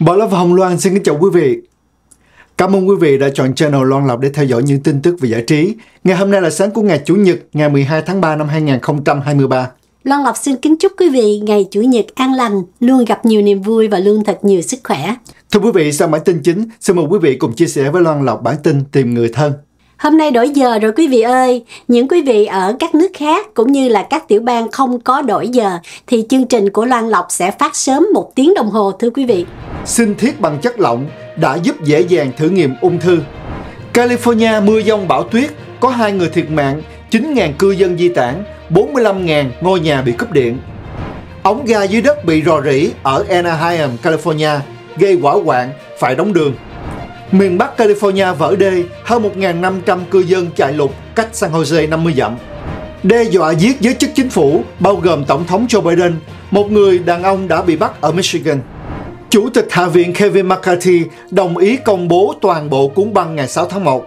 Bảo Lộc và Hồng Loan xin kính chào quý vị. Cảm ơn quý vị đã chọn channel Loan Lộc để theo dõi những tin tức về giải trí. Ngày hôm nay là sáng của ngày Chủ nhật, ngày 12 tháng 3 năm 2023. Loan Lộc xin kính chúc quý vị ngày Chủ nhật an lành, luôn gặp nhiều niềm vui và luôn thật nhiều sức khỏe. Thưa quý vị, sau bản tin chính, xin mời quý vị cùng chia sẻ với Loan Lộc bản tin Tìm người thân. Hôm nay đổi giờ rồi quý vị ơi, những quý vị ở các nước khác cũng như là các tiểu bang không có đổi giờ thì chương trình của Loan Lộc sẽ phát sớm một tiếng đồng hồ thưa quý vị sinh thiết bằng chất lỏng đã giúp dễ dàng thử nghiệm ung thư. California mưa dông bão tuyết có hai người thiệt mạng, 9.000 cư dân di tản, 45.000 ngôi nhà bị cúp điện. Ống ga dưới đất bị rò rỉ ở Anaheim, California, gây quả quạng, phải đóng đường. Miền Bắc California vỡ đê, hơn 1.500 cư dân chạy lục cách San Jose 50 dặm. Đe dọa giết giới chức chính phủ, bao gồm Tổng thống Joe Biden, một người đàn ông đã bị bắt ở Michigan. Chủ tịch Hạ viện Kevin McCarthy đồng ý công bố toàn bộ cuốn băng ngày 6 tháng 1.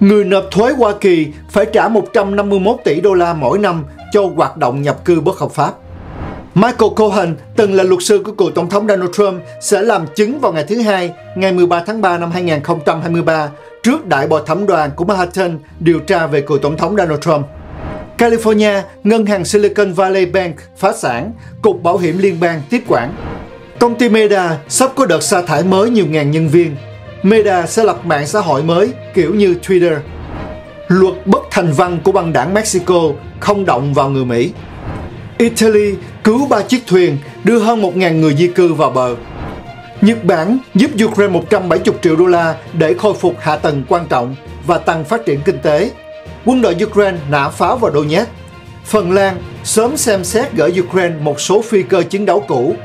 Người nộp thuế Hoa Kỳ phải trả 151 tỷ đô la mỗi năm cho hoạt động nhập cư bất hợp pháp. Michael Cohen, từng là luật sư của cựu tổng thống Donald Trump, sẽ làm chứng vào ngày thứ Hai, ngày 13 tháng 3 năm 2023, trước đại bò thẩm đoàn của Manhattan điều tra về cựu tổng thống Donald Trump. California, ngân hàng Silicon Valley Bank phá sản, cục bảo hiểm liên bang tiếp quản. Công ty Meta sắp có đợt sa thải mới nhiều ngàn nhân viên. Meta sẽ lập mạng xã hội mới kiểu như Twitter. Luật bất thành văn của băng đảng Mexico không động vào người Mỹ. Italy cứu ba chiếc thuyền đưa hơn 1.000 người di cư vào bờ. Nhật Bản giúp Ukraine 170 triệu đô la để khôi phục hạ tầng quan trọng và tăng phát triển kinh tế. Quân đội Ukraine nã pháo vào Donetsk. Phần Lan sớm xem xét gửi Ukraine một số phi cơ chiến đấu cũ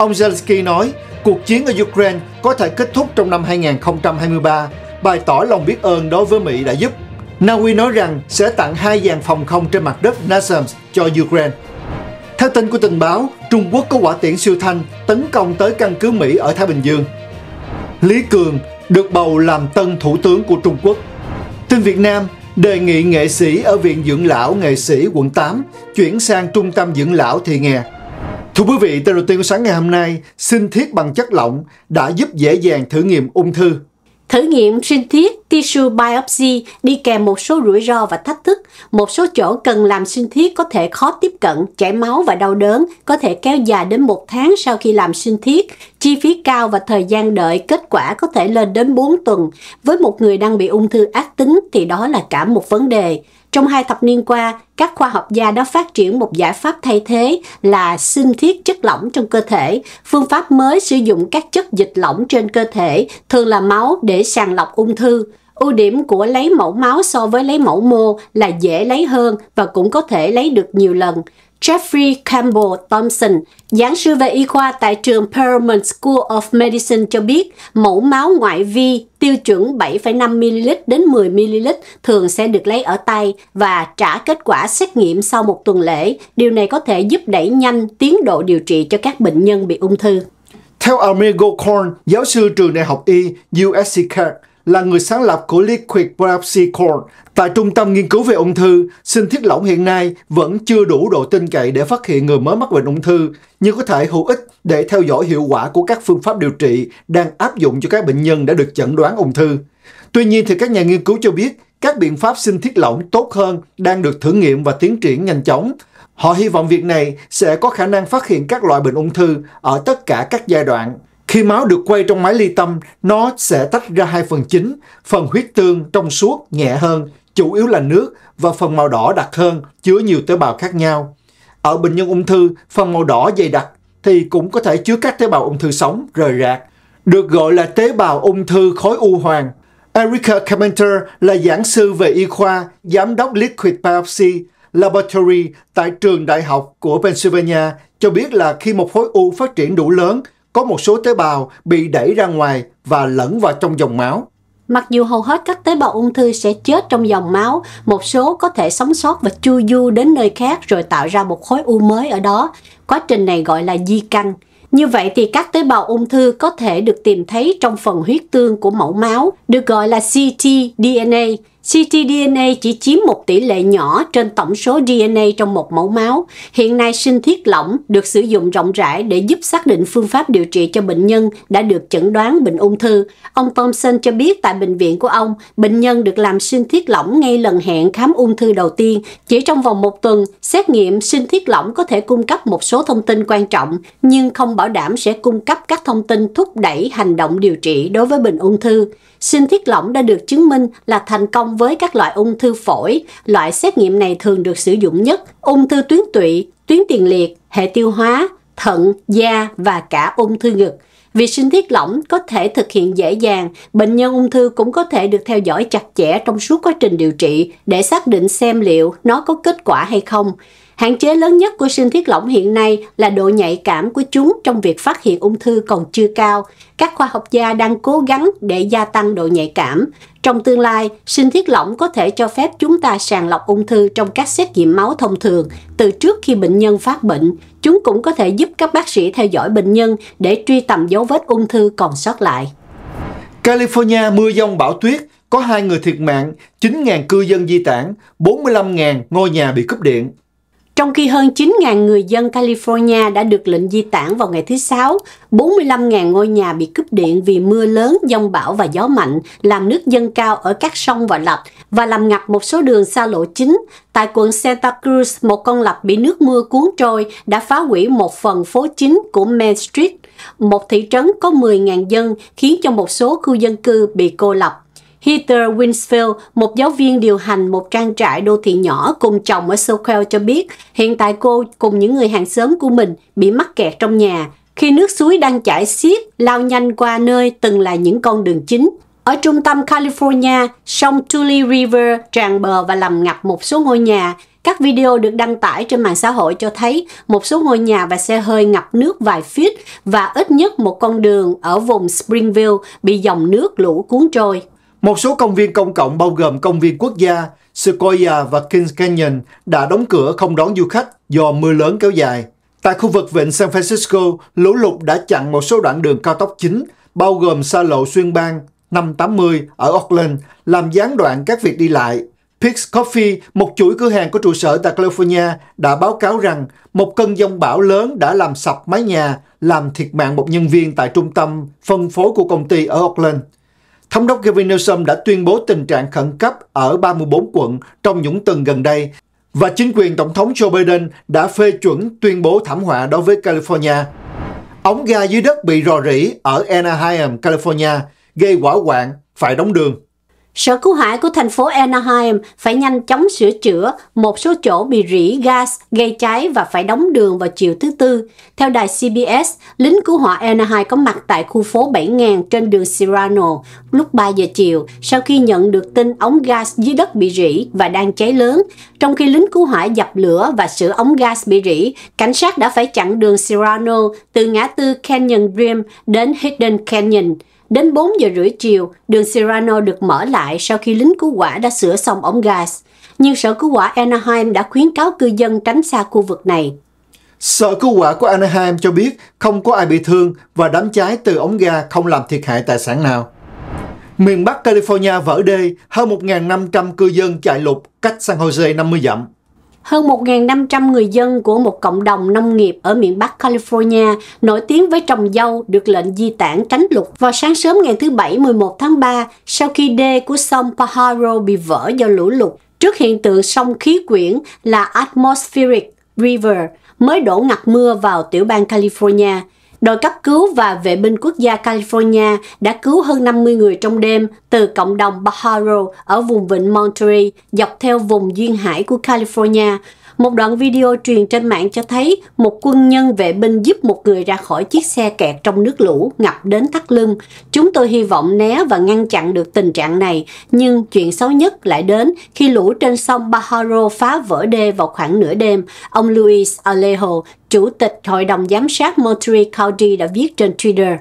Ông Zelensky nói, cuộc chiến ở Ukraine có thể kết thúc trong năm 2023, bày tỏ lòng biết ơn đối với Mỹ đã giúp. Na Uy nói rằng sẽ tặng hai dàn phòng không trên mặt đất Nasams cho Ukraine. Theo tin của tình báo, Trung Quốc có quả tiễn siêu thanh tấn công tới căn cứ Mỹ ở Thái Bình Dương. Lý Cường được bầu làm tân thủ tướng của Trung Quốc. Tin Việt Nam đề nghị nghệ sĩ ở Viện Dưỡng Lão Nghệ sĩ quận 8 chuyển sang Trung tâm Dưỡng Lão Thị Nghè. Thưa quý vị, tên đầu tiên của sáng ngày hôm nay, sinh thiết bằng chất lỏng đã giúp dễ dàng thử nghiệm ung thư. Thử nghiệm sinh thiết tissue biopsy đi kèm một số rủi ro và thách thức. Một số chỗ cần làm sinh thiết có thể khó tiếp cận, chảy máu và đau đớn, có thể kéo dài đến một tháng sau khi làm sinh thiết. Chi phí cao và thời gian đợi kết quả có thể lên đến 4 tuần. Với một người đang bị ung thư ác tính thì đó là cả một vấn đề. Trong hai thập niên qua, các khoa học gia đã phát triển một giải pháp thay thế là sinh thiết chất lỏng trong cơ thể. Phương pháp mới sử dụng các chất dịch lỏng trên cơ thể, thường là máu để sàng lọc ung thư. Ưu điểm của lấy mẫu máu so với lấy mẫu mô là dễ lấy hơn và cũng có thể lấy được nhiều lần. Jeffrey Campbell Thompson, giảng sư về y khoa tại trường Perelman School of Medicine cho biết mẫu máu ngoại vi tiêu chuẩn 7,5ml đến 10ml thường sẽ được lấy ở tay và trả kết quả xét nghiệm sau một tuần lễ. Điều này có thể giúp đẩy nhanh tiến độ điều trị cho các bệnh nhân bị ung thư. Theo Amir Gokorn, giáo sư trường đại học Y USC Kirk, là người sáng lập của Liquid Biopsy Corp tại Trung tâm Nghiên cứu về ung thư, Sinh thiết lỏng hiện nay vẫn chưa đủ độ tin cậy để phát hiện người mới mắc bệnh ung thư, nhưng có thể hữu ích để theo dõi hiệu quả của các phương pháp điều trị đang áp dụng cho các bệnh nhân đã được chẩn đoán ung thư. Tuy nhiên thì các nhà nghiên cứu cho biết các biện pháp sinh thiết lỏng tốt hơn đang được thử nghiệm và tiến triển nhanh chóng. Họ hy vọng việc này sẽ có khả năng phát hiện các loại bệnh ung thư ở tất cả các giai đoạn. Khi máu được quay trong máy ly tâm, nó sẽ tách ra hai phần chính, phần huyết tương trong suốt nhẹ hơn, chủ yếu là nước và phần màu đỏ đặc hơn, chứa nhiều tế bào khác nhau. Ở bệnh nhân ung thư, phần màu đỏ dày đặc thì cũng có thể chứa các tế bào ung thư sống rời rạc, được gọi là tế bào ung thư khối u hoàng. Erica Carpenter là giảng sư về y khoa, giám đốc Liquid Biopsy Laboratory tại trường đại học của Pennsylvania cho biết là khi một khối u phát triển đủ lớn có một số tế bào bị đẩy ra ngoài và lẫn vào trong dòng máu. Mặc dù hầu hết các tế bào ung thư sẽ chết trong dòng máu, một số có thể sống sót và chu du đến nơi khác rồi tạo ra một khối u mới ở đó. Quá trình này gọi là di căn. Như vậy thì các tế bào ung thư có thể được tìm thấy trong phần huyết tương của mẫu máu, được gọi là ctDNA ctDNA chỉ chiếm một tỷ lệ nhỏ trên tổng số DNA trong một mẫu máu. Hiện nay sinh thiết lỏng được sử dụng rộng rãi để giúp xác định phương pháp điều trị cho bệnh nhân đã được chẩn đoán bệnh ung thư. Ông Thompson cho biết tại bệnh viện của ông, bệnh nhân được làm sinh thiết lỏng ngay lần hẹn khám ung thư đầu tiên. Chỉ trong vòng một tuần, xét nghiệm sinh thiết lỏng có thể cung cấp một số thông tin quan trọng, nhưng không bảo đảm sẽ cung cấp các thông tin thúc đẩy hành động điều trị đối với bệnh ung thư. Sinh thiết lỏng đã được chứng minh là thành công với các loại ung thư phổi. Loại xét nghiệm này thường được sử dụng nhất. Ung thư tuyến tụy, tuyến tiền liệt, hệ tiêu hóa, thận, da và cả ung thư ngực. Vì sinh thiết lỏng có thể thực hiện dễ dàng, bệnh nhân ung thư cũng có thể được theo dõi chặt chẽ trong suốt quá trình điều trị để xác định xem liệu nó có kết quả hay không. Hạn chế lớn nhất của sinh thiết lỏng hiện nay là độ nhạy cảm của chúng trong việc phát hiện ung thư còn chưa cao. Các khoa học gia đang cố gắng để gia tăng độ nhạy cảm. Trong tương lai, sinh thiết lỏng có thể cho phép chúng ta sàng lọc ung thư trong các xét nghiệm máu thông thường từ trước khi bệnh nhân phát bệnh. Chúng cũng có thể giúp các bác sĩ theo dõi bệnh nhân để truy tầm dấu vết ung thư còn sót lại. California mưa dông bão tuyết, có hai người thiệt mạng, 9.000 cư dân di tản, 45.000 ngôi nhà bị cúp điện. Trong khi hơn 9.000 người dân California đã được lệnh di tản vào ngày thứ Sáu, 45.000 ngôi nhà bị cúp điện vì mưa lớn, dông bão và gió mạnh, làm nước dâng cao ở các sông và lạch và làm ngập một số đường xa lộ chính. Tại quận Santa Cruz, một con lạch bị nước mưa cuốn trôi đã phá hủy một phần phố chính của Main Street, một thị trấn có 10.000 dân khiến cho một số khu dân cư bị cô lập. Heather Winsfield, một giáo viên điều hành một trang trại đô thị nhỏ cùng chồng ở Soquel cho biết, hiện tại cô cùng những người hàng xóm của mình bị mắc kẹt trong nhà khi nước suối đang chảy xiết lao nhanh qua nơi từng là những con đường chính. Ở trung tâm California, sông Tule River tràn bờ và làm ngập một số ngôi nhà. Các video được đăng tải trên mạng xã hội cho thấy một số ngôi nhà và xe hơi ngập nước vài feet và ít nhất một con đường ở vùng Springville bị dòng nước lũ cuốn trôi. Một số công viên công cộng bao gồm công viên quốc gia, Sequoia và Kings Canyon đã đóng cửa không đón du khách do mưa lớn kéo dài. Tại khu vực vịnh San Francisco, lũ lụt đã chặn một số đoạn đường cao tốc chính, bao gồm xa lộ xuyên bang 580 ở Oakland, làm gián đoạn các việc đi lại. Pix Coffee, một chuỗi cửa hàng có trụ sở tại California, đã báo cáo rằng một cơn giông bão lớn đã làm sập mái nhà, làm thiệt mạng một nhân viên tại trung tâm phân phối của công ty ở Oakland. Thống đốc Gavin Newsom đã tuyên bố tình trạng khẩn cấp ở 34 quận trong những tuần gần đây và chính quyền Tổng thống Joe Biden đã phê chuẩn tuyên bố thảm họa đối với California. Ống ga dưới đất bị rò rỉ ở Anaheim, California, gây quả quạng, phải đóng đường. Sở cứu hỏa của thành phố Anaheim phải nhanh chóng sửa chữa một số chỗ bị rỉ gas gây cháy và phải đóng đường vào chiều thứ Tư. Theo đài CBS, lính cứu hỏa Anaheim có mặt tại khu phố 7000 trên đường Serrano lúc 3 giờ chiều sau khi nhận được tin ống gas dưới đất bị rỉ và đang cháy lớn. Trong khi lính cứu hỏa dập lửa và sửa ống gas bị rỉ, cảnh sát đã phải chặn đường Serrano từ ngã tư Canyon Rim đến Hidden Canyon. Đến 4 giờ rưỡi chiều, đường Serrano được mở lại sau khi lính cứu hỏa đã sửa xong ống gas. Nhưng sở cứu hỏa Anaheim đã khuyến cáo cư dân tránh xa khu vực này. Sở cứu hỏa của Anaheim cho biết không có ai bị thương và đám cháy từ ống ga không làm thiệt hại tài sản nào. Miền Bắc California vỡ đê, hơn 1.500 cư dân chạy lục cách San Jose 50 dặm. Hơn 1.500 người dân của một cộng đồng nông nghiệp ở miền Bắc California nổi tiếng với trồng dâu được lệnh di tản tránh lục vào sáng sớm ngày thứ Bảy 11 tháng 3 sau khi đê của sông Pajaro bị vỡ do lũ lụt. Trước hiện tượng sông khí quyển là Atmospheric River mới đổ ngặt mưa vào tiểu bang California – Đội cấp cứu và vệ binh quốc gia California đã cứu hơn 50 người trong đêm từ cộng đồng Pajaro ở vùng vịnh Monterey dọc theo vùng duyên hải của California. Một đoạn video truyền trên mạng cho thấy một quân nhân vệ binh giúp một người ra khỏi chiếc xe kẹt trong nước lũ ngập đến thắt lưng. Chúng tôi hy vọng né và ngăn chặn được tình trạng này, nhưng chuyện xấu nhất lại đến khi lũ trên sông Baharo phá vỡ đê vào khoảng nửa đêm. Ông Luis Alejo, Chủ tịch Hội đồng Giám sát Monterey County đã viết trên Twitter.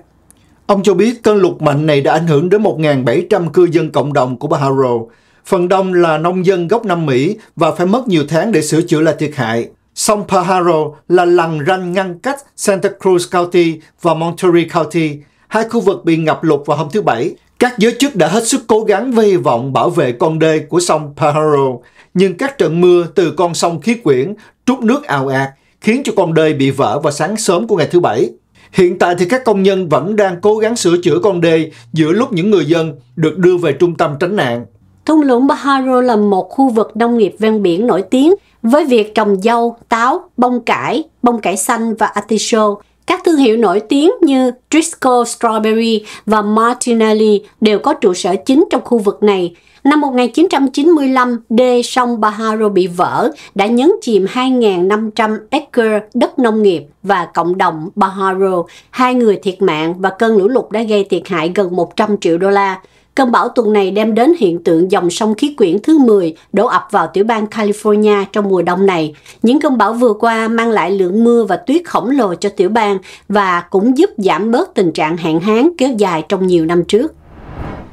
Ông cho biết cơn lụt mạnh này đã ảnh hưởng đến 1.700 cư dân cộng đồng của Baharo. Phần đông là nông dân gốc Nam Mỹ và phải mất nhiều tháng để sửa chữa lại thiệt hại. Sông Pajaro là lằn ranh ngăn cách Santa Cruz County và Monterey County, hai khu vực bị ngập lụt vào hôm thứ Bảy. Các giới chức đã hết sức cố gắng với hy vọng bảo vệ con đê của sông Pajaro, nhưng các trận mưa từ con sông khí quyển trút nước ào ạt khiến cho con đê bị vỡ vào sáng sớm của ngày thứ Bảy. Hiện tại thì các công nhân vẫn đang cố gắng sửa chữa con đê giữa lúc những người dân được đưa về trung tâm tránh nạn. Thung lũng Baharo là một khu vực nông nghiệp ven biển nổi tiếng với việc trồng dâu, táo, bông cải, bông cải xanh và artichoke. Các thương hiệu nổi tiếng như Driscoll Strawberry và Martinelli đều có trụ sở chính trong khu vực này. Năm 1995, đê sông Baharo bị vỡ đã nhấn chìm 2.500 acre đất nông nghiệp và cộng đồng Baharo. Hai người thiệt mạng và cơn lũ lụt đã gây thiệt hại gần 100 triệu đô la. Cơn bão tuần này đem đến hiện tượng dòng sông khí quyển thứ 10 đổ ập vào tiểu bang California trong mùa đông này. Những cơn bão vừa qua mang lại lượng mưa và tuyết khổng lồ cho tiểu bang và cũng giúp giảm bớt tình trạng hạn hán kéo dài trong nhiều năm trước.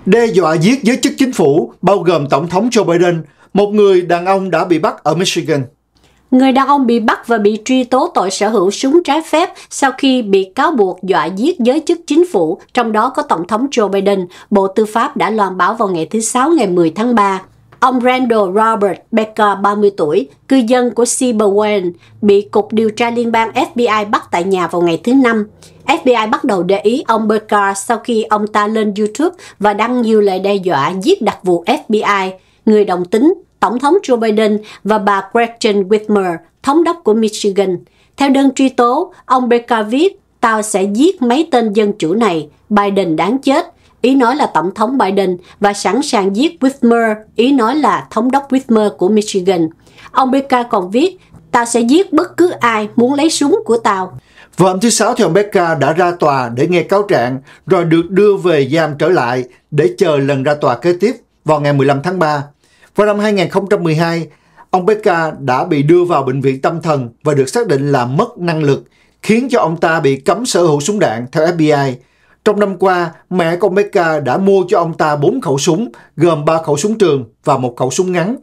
Đe dọa giết giới chức chính phủ, bao gồm Tổng thống Joe Biden, một người đàn ông đã bị bắt ở Michigan. Người đàn ông bị bắt và bị truy tố tội sở hữu súng trái phép sau khi bị cáo buộc dọa giết giới chức chính phủ, trong đó có Tổng thống Joe Biden, Bộ Tư pháp đã loan báo vào ngày thứ Sáu ngày 10 tháng 3. Ông Randall Robert Becker, 30 tuổi, cư dân của Cyberwayne, bị Cục Điều tra Liên bang FBI bắt tại nhà vào ngày thứ Năm. FBI bắt đầu để ý ông Becker sau khi ông ta lên YouTube và đăng nhiều lời đe dọa giết đặc vụ FBI, người đồng tính Tổng thống Joe Biden và bà Gretchen Whitmer, thống đốc của Michigan. Theo đơn truy tố, ông Baker viết, tao sẽ giết mấy tên dân chủ này, Biden đáng chết. Ý nói là Tổng thống Biden và sẵn sàng giết Whitmer, ý nói là thống đốc Whitmer của Michigan. Ông Becca còn viết, tao sẽ giết bất cứ ai muốn lấy súng của tao. Vào hôm thứ Sáu thì ông Becker đã ra tòa để nghe cáo trạng, rồi được đưa về giam trở lại để chờ lần ra tòa kế tiếp vào ngày 15 tháng 3. Vào năm 2012, ông Becca đã bị đưa vào bệnh viện tâm thần và được xác định là mất năng lực, khiến cho ông ta bị cấm sở hữu súng đạn theo FBI. Trong năm qua, mẹ của ông Becca đã mua cho ông ta 4 khẩu súng, gồm 3 khẩu súng trường và một khẩu súng ngắn.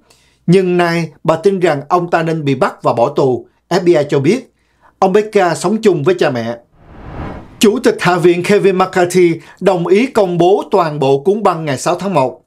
Nhưng nay, bà tin rằng ông ta nên bị bắt và bỏ tù, FBI cho biết. Ông Becca sống chung với cha mẹ. Chủ tịch Hạ viện Kevin McCarthy đồng ý công bố toàn bộ cuốn băng ngày 6 tháng 1.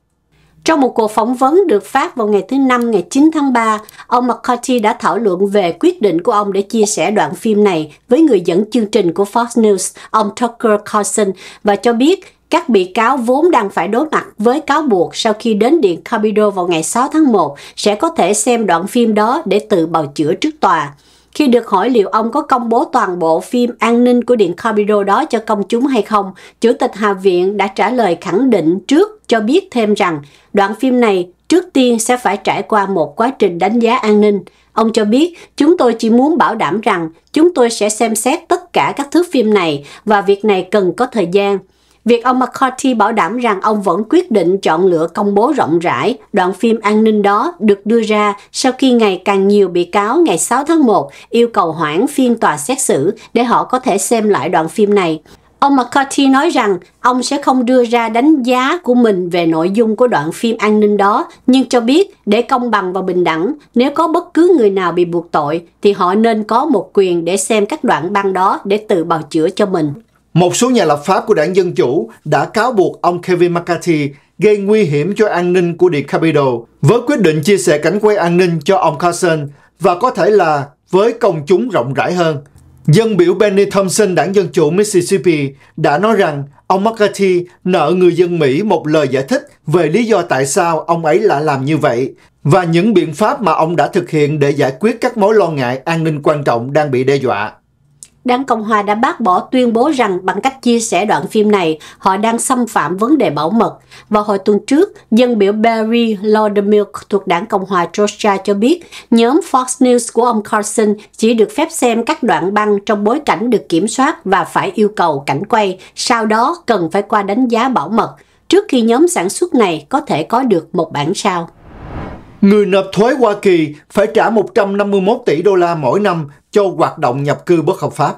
Trong một cuộc phỏng vấn được phát vào ngày thứ Năm ngày 9 tháng 3, ông McCarthy đã thảo luận về quyết định của ông để chia sẻ đoạn phim này với người dẫn chương trình của Fox News, ông Tucker Carlson, và cho biết các bị cáo vốn đang phải đối mặt với cáo buộc sau khi đến Điện Capitol vào ngày 6 tháng 1 sẽ có thể xem đoạn phim đó để tự bào chữa trước tòa. Khi được hỏi liệu ông có công bố toàn bộ phim an ninh của Điện Capitol đó cho công chúng hay không, Chủ tịch Hạ viện đã trả lời khẳng định trước cho biết thêm rằng đoạn phim này trước tiên sẽ phải trải qua một quá trình đánh giá an ninh. Ông cho biết, chúng tôi chỉ muốn bảo đảm rằng chúng tôi sẽ xem xét tất cả các thước phim này và việc này cần có thời gian. Việc ông McCarthy bảo đảm rằng ông vẫn quyết định chọn lựa công bố rộng rãi đoạn phim an ninh đó được đưa ra sau khi ngày càng nhiều bị cáo ngày 6 tháng 1 yêu cầu hoãn phiên tòa xét xử để họ có thể xem lại đoạn phim này. Ông McCarthy nói rằng ông sẽ không đưa ra đánh giá của mình về nội dung của đoạn phim an ninh đó, nhưng cho biết để công bằng và bình đẳng, nếu có bất cứ người nào bị buộc tội thì họ nên có một quyền để xem các đoạn băng đó để tự bào chữa cho mình. Một số nhà lập pháp của đảng Dân Chủ đã cáo buộc ông Kevin McCarthy gây nguy hiểm cho an ninh của Điện Capitol với quyết định chia sẻ cảnh quay an ninh cho ông Carson và có thể là với công chúng rộng rãi hơn. Dân biểu Benny Thompson đảng Dân Chủ Mississippi đã nói rằng ông McCarthy nợ người dân Mỹ một lời giải thích về lý do tại sao ông ấy lại làm như vậy và những biện pháp mà ông đã thực hiện để giải quyết các mối lo ngại an ninh quan trọng đang bị đe dọa. Đảng Cộng Hòa đã bác bỏ tuyên bố rằng bằng cách chia sẻ đoạn phim này, họ đang xâm phạm vấn đề bảo mật. Vào hồi tuần trước, dân biểu Barry Laudermilk thuộc Đảng Cộng Hòa Georgia cho biết nhóm Fox News của ông Carson chỉ được phép xem các đoạn băng trong bối cảnh được kiểm soát và phải yêu cầu cảnh quay, sau đó cần phải qua đánh giá bảo mật trước khi nhóm sản xuất này có thể có được một bản sao. Người nộp thuế Hoa Kỳ phải trả 151 tỷ đô la mỗi năm cho hoạt động nhập cư bất hợp pháp.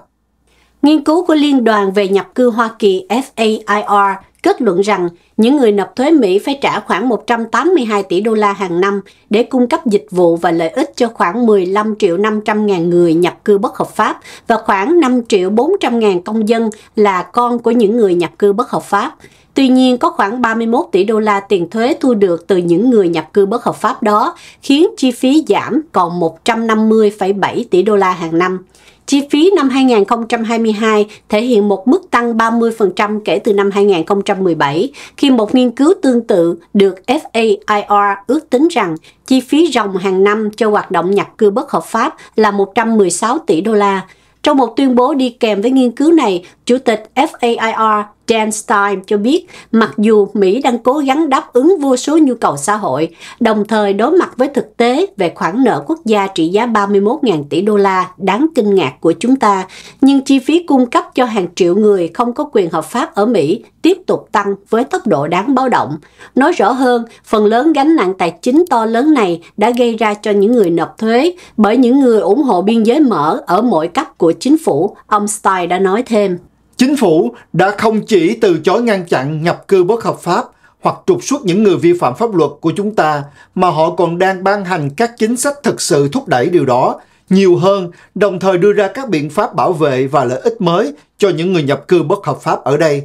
Nghiên cứu của Liên đoàn về nhập cư Hoa Kỳ FAIR kết luận rằng những người nộp thuế Mỹ phải trả khoảng 182 tỷ đô la hàng năm để cung cấp dịch vụ và lợi ích cho khoảng 15 triệu 500 ngàn người nhập cư bất hợp pháp và khoảng 5 triệu 400 ngàn công dân là con của những người nhập cư bất hợp pháp. Tuy nhiên, có khoảng 31 tỷ đô la tiền thuế thu được từ những người nhập cư bất hợp pháp đó, khiến chi phí giảm còn 150,7 tỷ đô la hàng năm. Chi phí năm 2022 thể hiện một mức tăng 30% kể từ năm 2017, khi một nghiên cứu tương tự được FAIR ước tính rằng chi phí ròng hàng năm cho hoạt động nhập cư bất hợp pháp là 116 tỷ đô la. Trong một tuyên bố đi kèm với nghiên cứu này, Chủ tịch FAIR Dan Stein cho biết mặc dù Mỹ đang cố gắng đáp ứng vô số nhu cầu xã hội, đồng thời đối mặt với thực tế về khoản nợ quốc gia trị giá 31.000 tỷ đô la đáng kinh ngạc của chúng ta, nhưng chi phí cung cấp cho hàng triệu người không có quyền hợp pháp ở Mỹ tiếp tục tăng với tốc độ đáng báo động. Nói rõ hơn, phần lớn gánh nặng tài chính to lớn này đã gây ra cho những người nộp thuế bởi những người ủng hộ biên giới mở ở mọi cấp của chính phủ, ông Stein đã nói thêm. Chính phủ đã không chỉ từ chối ngăn chặn nhập cư bất hợp pháp hoặc trục xuất những người vi phạm pháp luật của chúng ta mà họ còn đang ban hành các chính sách thực sự thúc đẩy điều đó nhiều hơn, đồng thời đưa ra các biện pháp bảo vệ và lợi ích mới cho những người nhập cư bất hợp pháp ở đây.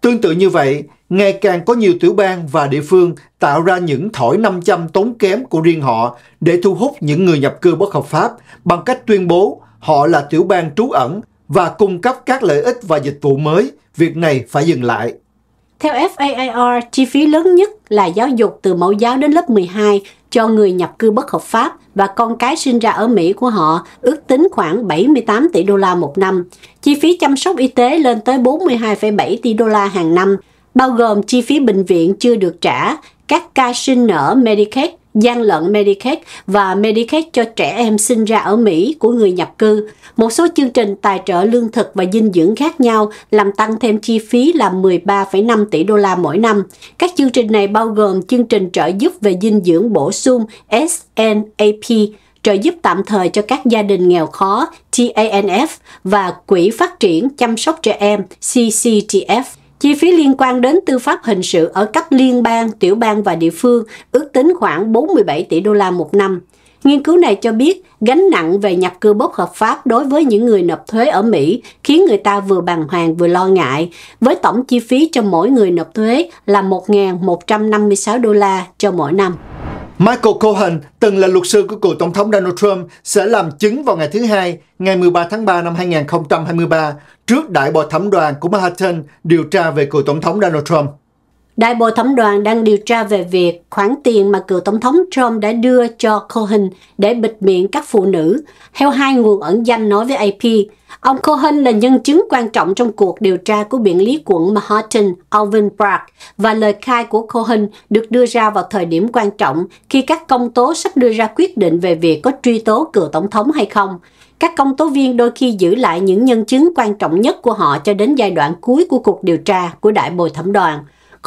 Tương tự như vậy, ngày càng có nhiều tiểu bang và địa phương tạo ra những thỏi 500 tốn kém của riêng họ để thu hút những người nhập cư bất hợp pháp bằng cách tuyên bố họ là tiểu bang trú ẩn và cung cấp các lợi ích và dịch vụ mới, việc này phải dừng lại. Theo faar, chi phí lớn nhất là giáo dục từ mẫu giáo đến lớp 12 cho người nhập cư bất hợp pháp và con cái sinh ra ở Mỹ của họ ước tính khoảng 78 tỷ đô la một năm. Chi phí chăm sóc y tế lên tới 42,7 tỷ đô la hàng năm, bao gồm chi phí bệnh viện chưa được trả, các ca sinh nở Medicaid gian lận Medicaid và Medicaid cho trẻ em sinh ra ở Mỹ của người nhập cư. Một số chương trình tài trợ lương thực và dinh dưỡng khác nhau làm tăng thêm chi phí là 13,5 tỷ đô la mỗi năm. Các chương trình này bao gồm chương trình trợ giúp về dinh dưỡng bổ sung SNAP, trợ giúp tạm thời cho các gia đình nghèo khó TANF và Quỹ Phát triển Chăm sóc Trẻ Em CCTF. Chi phí liên quan đến tư pháp hình sự ở cấp liên bang, tiểu bang và địa phương ước tính khoảng 47 tỷ đô la một năm. Nghiên cứu này cho biết gánh nặng về nhập cư bất hợp pháp đối với những người nộp thuế ở Mỹ khiến người ta vừa bàng hoàng vừa lo ngại, với tổng chi phí cho mỗi người nộp thuế là 1.156 đô la cho mỗi năm. Michael Cohen, từng là luật sư của cựu Tổng thống Donald Trump, sẽ làm chứng vào ngày thứ Hai, ngày 13 tháng 3 năm 2023, trước Đại bò thẩm đoàn của Manhattan điều tra về cựu Tổng thống Donald Trump. Đại bồi thẩm đoàn đang điều tra về việc khoản tiền mà cựu Tổng thống Trump đã đưa cho Cohen để bịt miệng các phụ nữ, theo hai nguồn ẩn danh nói với AP. Ông Cohen là nhân chứng quan trọng trong cuộc điều tra của biện lý quận Manhattan Alvin Bragg và lời khai của Cohen được đưa ra vào thời điểm quan trọng khi các công tố sắp đưa ra quyết định về việc có truy tố cựu tổng thống hay không. Các công tố viên đôi khi giữ lại những nhân chứng quan trọng nhất của họ cho đến giai đoạn cuối của cuộc điều tra của đại bồi thẩm đoàn.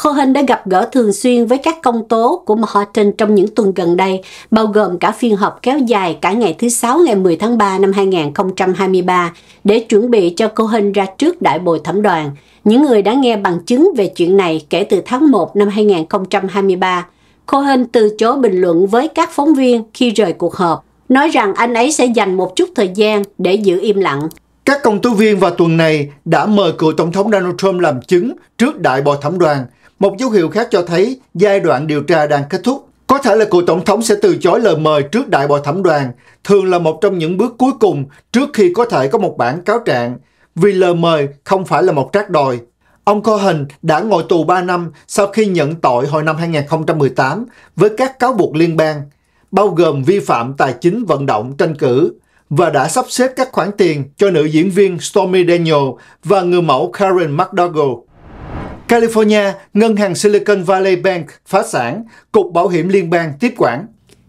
Cohen đã gặp gỡ thường xuyên với các công tố của Manhattan trong những tuần gần đây, bao gồm cả phiên họp kéo dài cả ngày thứ Sáu ngày 10 tháng 3 năm 2023 để chuẩn bị cho Cohen ra trước đại bồi thẩm đoàn. Những người đã nghe bằng chứng về chuyện này kể từ tháng 1 năm 2023. Cohen từ chối bình luận với các phóng viên khi rời cuộc họp, nói rằng anh ấy sẽ dành một chút thời gian để giữ im lặng. Các công tố viên vào tuần này đã mời cựu Tổng thống Donald Trump làm chứng trước đại bồi thẩm đoàn một dấu hiệu khác cho thấy giai đoạn điều tra đang kết thúc. Có thể là cựu tổng thống sẽ từ chối lời mời trước đại bồi thẩm đoàn, thường là một trong những bước cuối cùng trước khi có thể có một bản cáo trạng, vì lời mời không phải là một trác đòi. Ông Cohen đã ngồi tù 3 năm sau khi nhận tội hồi năm 2018 với các cáo buộc liên bang, bao gồm vi phạm tài chính vận động tranh cử và đã sắp xếp các khoản tiền cho nữ diễn viên Stormy Daniel và người mẫu Karen McDougall. California, ngân hàng Silicon Valley Bank phá sản, Cục Bảo hiểm Liên bang tiếp quản.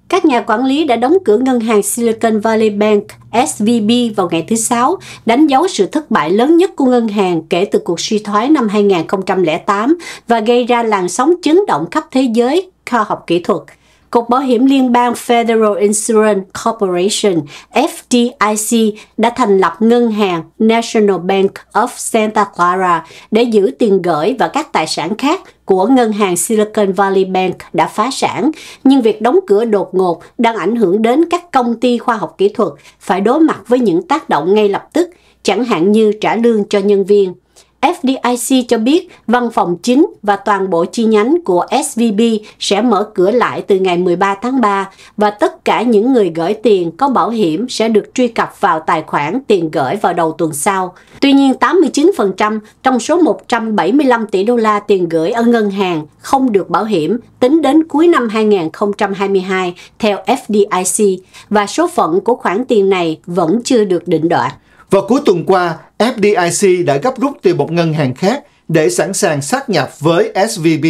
Các nhà quản lý đã đóng cửa ngân hàng Silicon Valley Bank SVB vào ngày thứ Sáu, đánh dấu sự thất bại lớn nhất của ngân hàng kể từ cuộc suy thoái năm 2008 và gây ra làn sóng chấn động khắp thế giới khoa học kỹ thuật. Cục Bảo hiểm Liên bang Federal Insurance Corporation FDIC đã thành lập ngân hàng National Bank of Santa Clara để giữ tiền gửi và các tài sản khác của ngân hàng Silicon Valley Bank đã phá sản, nhưng việc đóng cửa đột ngột đang ảnh hưởng đến các công ty khoa học kỹ thuật phải đối mặt với những tác động ngay lập tức, chẳng hạn như trả lương cho nhân viên. FDIC cho biết văn phòng chính và toàn bộ chi nhánh của SVB sẽ mở cửa lại từ ngày 13 tháng 3 và tất cả những người gửi tiền có bảo hiểm sẽ được truy cập vào tài khoản tiền gửi vào đầu tuần sau. Tuy nhiên, 89% trong số 175 tỷ đô la tiền gửi ở ngân hàng không được bảo hiểm tính đến cuối năm 2022 theo FDIC và số phận của khoản tiền này vẫn chưa được định đoạt. Vào cuối tuần qua, FDIC đã gấp rút từ một ngân hàng khác để sẵn sàng sát nhập với SVB,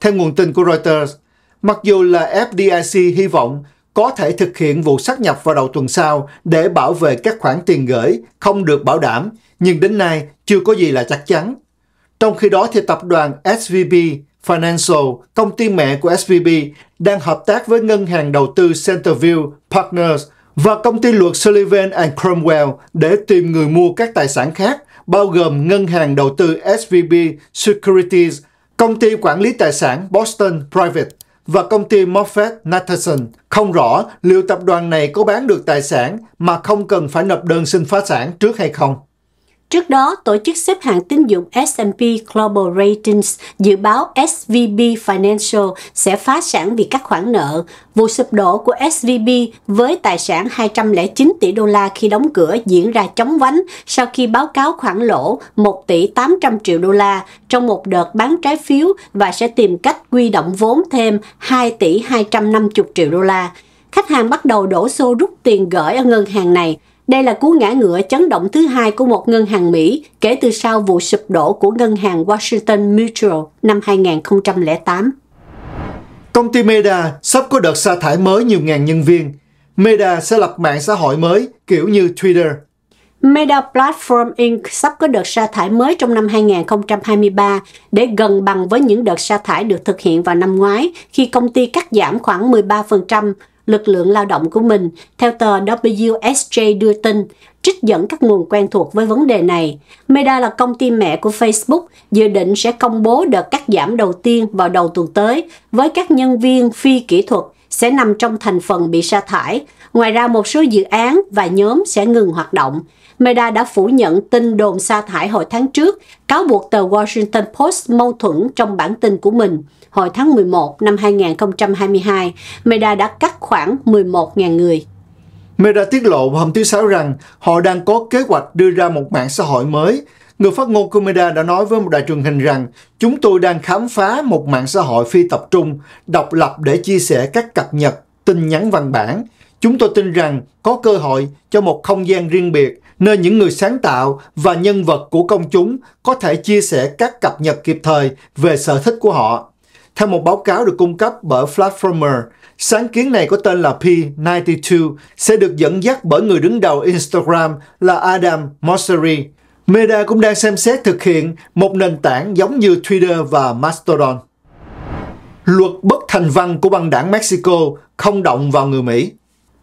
theo nguồn tin của Reuters. Mặc dù là FDIC hy vọng có thể thực hiện vụ sát nhập vào đầu tuần sau để bảo vệ các khoản tiền gửi không được bảo đảm, nhưng đến nay chưa có gì là chắc chắn. Trong khi đó thì tập đoàn SVB Financial, công ty mẹ của SVB, đang hợp tác với ngân hàng đầu tư Centerville Partners – và công ty luật Sullivan and Cromwell để tìm người mua các tài sản khác, bao gồm ngân hàng đầu tư SVB Securities, công ty quản lý tài sản Boston Private và công ty Moffett Nathanson. Không rõ liệu tập đoàn này có bán được tài sản mà không cần phải nộp đơn xin phá sản trước hay không. Trước đó, tổ chức xếp hạng tín dụng S&P Global Ratings dự báo SVB Financial sẽ phá sản vì các khoản nợ. Vụ sụp đổ của SVB với tài sản 209 tỷ đô la khi đóng cửa diễn ra chóng vánh sau khi báo cáo khoản lỗ 1 tỷ 800 triệu đô la trong một đợt bán trái phiếu và sẽ tìm cách quy động vốn thêm 2 tỷ 250 triệu đô la. Khách hàng bắt đầu đổ xô rút tiền gửi ở ngân hàng này đây là cú ngã ngựa chấn động thứ hai của một ngân hàng Mỹ kể từ sau vụ sụp đổ của ngân hàng Washington Mutual năm 2008. Công ty Meta sắp có đợt sa thải mới nhiều ngàn nhân viên. Meta sẽ lập mạng xã hội mới kiểu như Twitter. Meta Platform Inc. sắp có đợt sa thải mới trong năm 2023 để gần bằng với những đợt sa thải được thực hiện vào năm ngoái khi công ty cắt giảm khoảng 13% lực lượng lao động của mình, theo tờ WSJ đưa tin, trích dẫn các nguồn quen thuộc với vấn đề này. Meta là công ty mẹ của Facebook, dự định sẽ công bố đợt cắt giảm đầu tiên vào đầu tuần tới với các nhân viên phi kỹ thuật sẽ nằm trong thành phần bị sa thải. Ngoài ra một số dự án và nhóm sẽ ngừng hoạt động. Meta đã phủ nhận tin đồn sa thải hồi tháng trước, cáo buộc tờ Washington Post mâu thuẫn trong bản tin của mình hồi tháng 11 năm 2022, Meta đã cắt khoảng 11.000 người. Meta tiết lộ hôm thứ Sáu rằng họ đang có kế hoạch đưa ra một mạng xã hội mới. Người phát ngôn của Meta đã nói với một đài truyền hình rằng chúng tôi đang khám phá một mạng xã hội phi tập trung, độc lập để chia sẻ các cập nhật, tin nhắn văn bản. Chúng tôi tin rằng có cơ hội cho một không gian riêng biệt nơi những người sáng tạo và nhân vật của công chúng có thể chia sẻ các cập nhật kịp thời về sở thích của họ theo một báo cáo được cung cấp bởi Platformer, sáng kiến này có tên là P92 sẽ được dẫn dắt bởi người đứng đầu Instagram là Adam Mosseri. Meta cũng đang xem xét thực hiện một nền tảng giống như Twitter và Mastodon. Luật bất thành văn của băng đảng Mexico không động vào người Mỹ.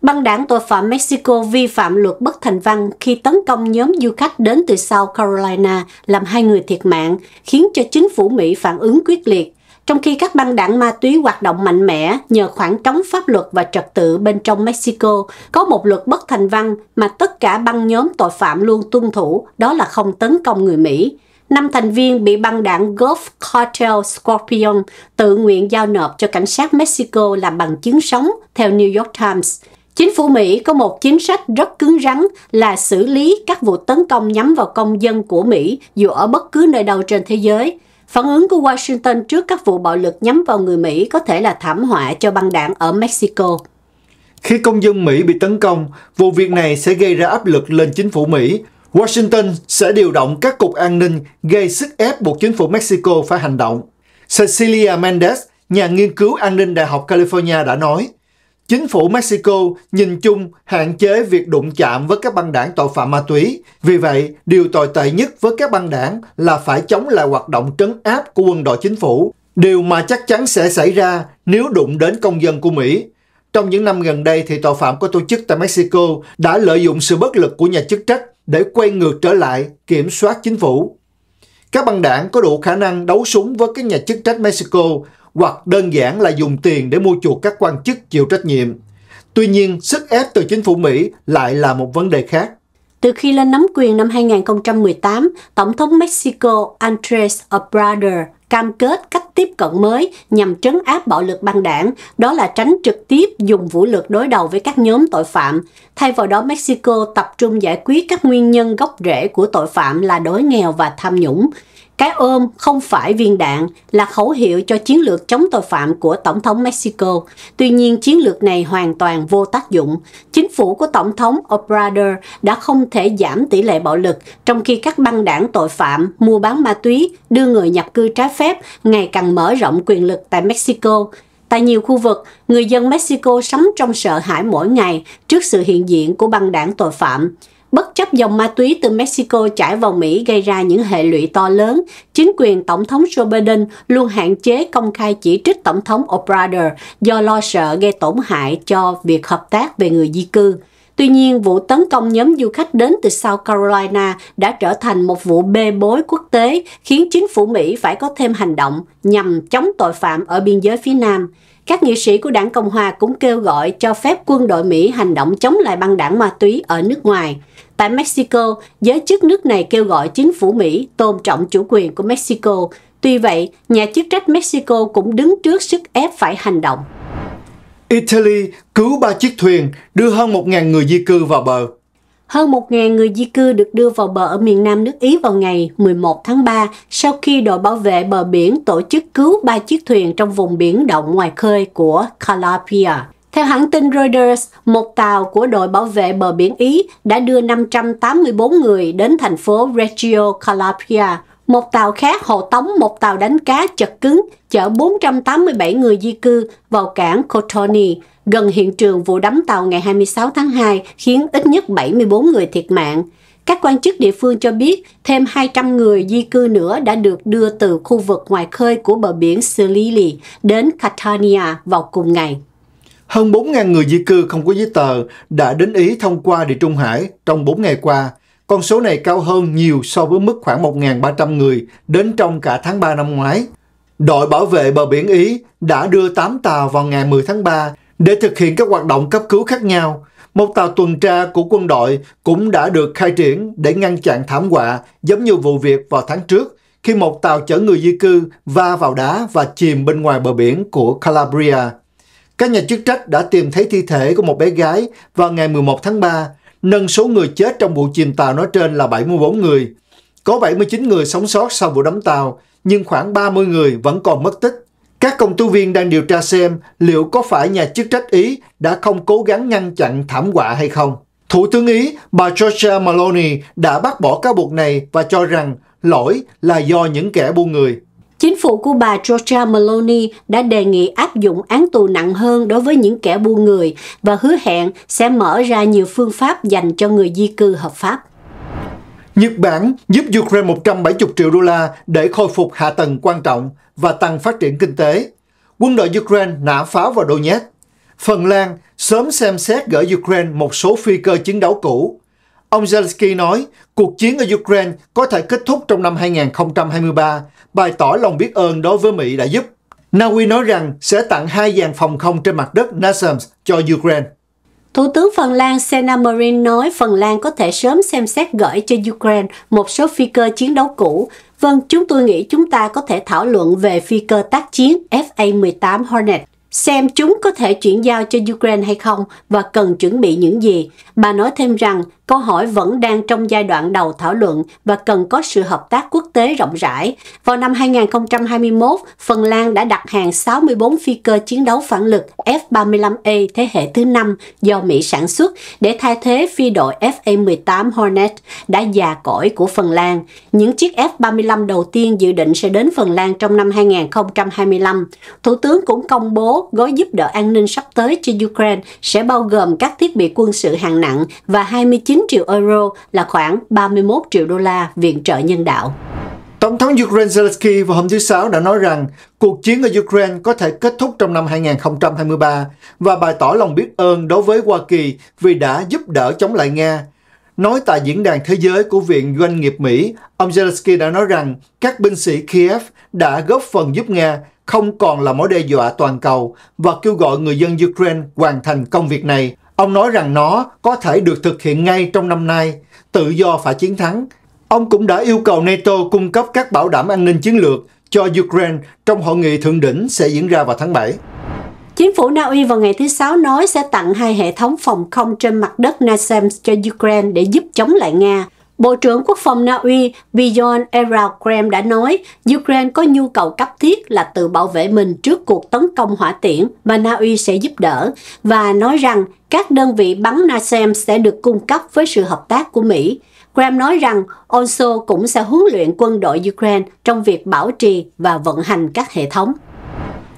Băng đảng tội phạm Mexico vi phạm luật bất thành văn khi tấn công nhóm du khách đến từ South Carolina làm hai người thiệt mạng, khiến cho chính phủ Mỹ phản ứng quyết liệt. Trong khi các băng đảng ma túy hoạt động mạnh mẽ nhờ khoảng trống pháp luật và trật tự bên trong Mexico, có một luật bất thành văn mà tất cả băng nhóm tội phạm luôn tuân thủ, đó là không tấn công người Mỹ. Năm thành viên bị băng đảng Gulf Cartel Scorpion tự nguyện giao nộp cho cảnh sát Mexico làm bằng chứng sống, theo New York Times. Chính phủ Mỹ có một chính sách rất cứng rắn là xử lý các vụ tấn công nhắm vào công dân của Mỹ dù ở bất cứ nơi đâu trên thế giới – Phản ứng của Washington trước các vụ bạo lực nhắm vào người Mỹ có thể là thảm họa cho băng đảng ở Mexico. Khi công dân Mỹ bị tấn công, vụ việc này sẽ gây ra áp lực lên chính phủ Mỹ. Washington sẽ điều động các cục an ninh gây sức ép buộc chính phủ Mexico phải hành động. Cecilia Mendez, nhà nghiên cứu an ninh Đại học California đã nói, Chính phủ Mexico nhìn chung hạn chế việc đụng chạm với các băng đảng tội phạm ma túy. Vì vậy, điều tồi tệ nhất với các băng đảng là phải chống lại hoạt động trấn áp của quân đội chính phủ, điều mà chắc chắn sẽ xảy ra nếu đụng đến công dân của Mỹ. Trong những năm gần đây thì tội phạm có tổ chức tại Mexico đã lợi dụng sự bất lực của nhà chức trách để quay ngược trở lại kiểm soát chính phủ. Các băng đảng có đủ khả năng đấu súng với các nhà chức trách Mexico hoặc đơn giản là dùng tiền để mua chuộc các quan chức chịu trách nhiệm. Tuy nhiên, sức ép từ chính phủ Mỹ lại là một vấn đề khác. Từ khi lên nắm quyền năm 2018, Tổng thống Mexico Andres Obrador cam kết cách tiếp cận mới nhằm trấn áp bạo lực băng đảng, đó là tránh trực tiếp dùng vũ lực đối đầu với các nhóm tội phạm. Thay vào đó, Mexico tập trung giải quyết các nguyên nhân gốc rễ của tội phạm là đói nghèo và tham nhũng. Cái ôm không phải viên đạn là khẩu hiệu cho chiến lược chống tội phạm của Tổng thống Mexico. Tuy nhiên, chiến lược này hoàn toàn vô tác dụng. Chính phủ của Tổng thống Obrador đã không thể giảm tỷ lệ bạo lực, trong khi các băng đảng tội phạm mua bán ma túy, đưa người nhập cư trái phép ngày càng mở rộng quyền lực tại Mexico. Tại nhiều khu vực, người dân Mexico sống trong sợ hãi mỗi ngày trước sự hiện diện của băng đảng tội phạm bất chấp dòng ma túy từ Mexico chảy vào Mỹ gây ra những hệ lụy to lớn, chính quyền Tổng thống Joe Biden luôn hạn chế công khai chỉ trích Tổng thống Obrador do lo sợ gây tổn hại cho việc hợp tác về người di cư. Tuy nhiên, vụ tấn công nhóm du khách đến từ South Carolina đã trở thành một vụ bê bối quốc tế, khiến chính phủ Mỹ phải có thêm hành động nhằm chống tội phạm ở biên giới phía Nam. Các nghị sĩ của đảng Cộng Hòa cũng kêu gọi cho phép quân đội Mỹ hành động chống lại băng đảng ma túy ở nước ngoài. Tại Mexico, giới chức nước này kêu gọi chính phủ Mỹ tôn trọng chủ quyền của Mexico. Tuy vậy, nhà chức trách Mexico cũng đứng trước sức ép phải hành động. Italy cứu ba chiếc thuyền đưa hơn 1.000 người di cư vào bờ. Hơn 1.000 người di cư được đưa vào bờ ở miền Nam nước Ý vào ngày 11 tháng 3 sau khi đội bảo vệ bờ biển tổ chức cứu ba chiếc thuyền trong vùng biển động ngoài khơi của Calabria. Theo hãng tin Reuters, một tàu của đội bảo vệ bờ biển Ý đã đưa 584 người đến thành phố Reggio Calabria. Một tàu khác hộ tống một tàu đánh cá chật cứng chở 487 người di cư vào cảng Cotoni gần hiện trường vụ đắm tàu ngày 26 tháng 2 khiến ít nhất 74 người thiệt mạng. Các quan chức địa phương cho biết thêm 200 người di cư nữa đã được đưa từ khu vực ngoài khơi của bờ biển Sicily đến Catania vào cùng ngày. Hơn 4.000 người di cư không có giấy tờ đã đến Ý thông qua Địa Trung Hải trong 4 ngày qua. Con số này cao hơn nhiều so với mức khoảng 1.300 người đến trong cả tháng 3 năm ngoái. Đội bảo vệ bờ biển Ý đã đưa 8 tàu vào ngày 10 tháng 3 để thực hiện các hoạt động cấp cứu khác nhau, một tàu tuần tra của quân đội cũng đã được khai triển để ngăn chặn thảm họa giống như vụ việc vào tháng trước khi một tàu chở người di cư va vào đá và chìm bên ngoài bờ biển của Calabria. Các nhà chức trách đã tìm thấy thi thể của một bé gái vào ngày 11 tháng 3, nâng số người chết trong vụ chìm tàu nói trên là 74 người. Có 79 người sống sót sau vụ đắm tàu, nhưng khoảng 30 người vẫn còn mất tích các công tố viên đang điều tra xem liệu có phải nhà chức trách Ý đã không cố gắng ngăn chặn thảm họa hay không. Thủ tướng Ý, bà Georgia Maloney đã bác bỏ cáo buộc này và cho rằng lỗi là do những kẻ buôn người. Chính phủ của bà Georgia Maloney đã đề nghị áp dụng án tù nặng hơn đối với những kẻ buôn người và hứa hẹn sẽ mở ra nhiều phương pháp dành cho người di cư hợp pháp. Nhật Bản giúp Ukraine 170 triệu đô la để khôi phục hạ tầng quan trọng, và tăng phát triển kinh tế. Quân đội Ukraine nã pháo vào Donetsk. Phần Lan sớm xem xét gửi Ukraine một số phi cơ chiến đấu cũ. Ông Zelensky nói cuộc chiến ở Ukraine có thể kết thúc trong năm 2023, bày tỏ lòng biết ơn đối với Mỹ đã giúp. Na Uy nói rằng sẽ tặng hai dàn phòng không trên mặt đất NASAMS cho Ukraine. Thủ tướng Phần Lan Sena Marin nói Phần Lan có thể sớm xem xét gửi cho Ukraine một số phi cơ chiến đấu cũ. Vâng, chúng tôi nghĩ chúng ta có thể thảo luận về phi cơ tác chiến FA-18 Hornet xem chúng có thể chuyển giao cho Ukraine hay không và cần chuẩn bị những gì. Bà nói thêm rằng Câu hỏi vẫn đang trong giai đoạn đầu thảo luận và cần có sự hợp tác quốc tế rộng rãi. Vào năm 2021, Phần Lan đã đặt hàng 64 phi cơ chiến đấu phản lực F-35A thế hệ thứ 5 do Mỹ sản xuất để thay thế phi đội FA-18 Hornet đã già cỗi của Phần Lan. Những chiếc F-35 đầu tiên dự định sẽ đến Phần Lan trong năm 2025. Thủ tướng cũng công bố gói giúp đỡ an ninh sắp tới cho Ukraine sẽ bao gồm các thiết bị quân sự hạng nặng và 29 9 triệu euro là khoảng 31 triệu đô la viện trợ nhân đạo. Tổng thống Ukraine Zelensky vào hôm thứ Sáu đã nói rằng cuộc chiến ở Ukraine có thể kết thúc trong năm 2023 và bày tỏ lòng biết ơn đối với Hoa Kỳ vì đã giúp đỡ chống lại Nga. Nói tại Diễn đàn Thế giới của Viện Doanh nghiệp Mỹ, ông Zelensky đã nói rằng các binh sĩ Kiev đã góp phần giúp Nga không còn là mối đe dọa toàn cầu và kêu gọi người dân Ukraine hoàn thành công việc này. Ông nói rằng nó có thể được thực hiện ngay trong năm nay, tự do phải chiến thắng. Ông cũng đã yêu cầu NATO cung cấp các bảo đảm an ninh chiến lược cho Ukraine trong hội nghị thượng đỉnh sẽ diễn ra vào tháng 7. Chính phủ Na Uy vào ngày thứ Sáu nói sẽ tặng hai hệ thống phòng không trên mặt đất NASAMS cho Ukraine để giúp chống lại Nga. Bộ trưởng Quốc phòng Na Uy Bjorn Graham đã nói Ukraine có nhu cầu cấp thiết là tự bảo vệ mình trước cuộc tấn công hỏa tiễn mà Na Uy sẽ giúp đỡ và nói rằng các đơn vị bắn NASAM sẽ được cung cấp với sự hợp tác của Mỹ. Graham nói rằng ONSO cũng sẽ huấn luyện quân đội Ukraine trong việc bảo trì và vận hành các hệ thống.